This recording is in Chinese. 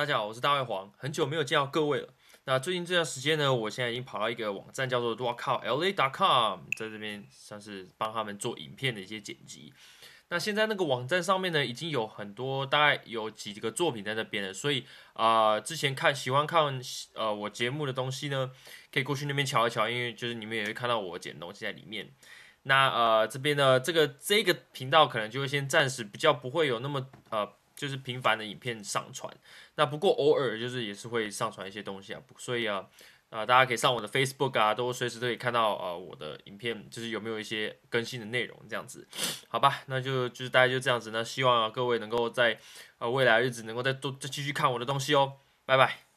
大家好，我是大卫黄，很久没有见到各位了。那最近这段时间呢，我现在已经跑到一个网站叫做 d o c o l a c o m 在这边算是帮他们做影片的一些剪辑。那现在那个网站上面呢，已经有很多，大概有几个作品在那边了。所以啊，之前看喜欢看呃我节目的东西呢，可以过去那边瞧一瞧，因为就是你们也会看到我剪东西在里面。那呃这边呢，这个这个频道可能就会先暂时比较不会有那么呃。就是平凡的影片上传，那不过偶尔就是也是会上传一些东西啊，所以啊啊大家可以上我的 Facebook 啊，都随时都可以看到啊我的影片，就是有没有一些更新的内容这样子，好吧，那就就是大家就这样子，那希望啊各位能够在啊未来日子能够再多再继续看我的东西哦，拜拜。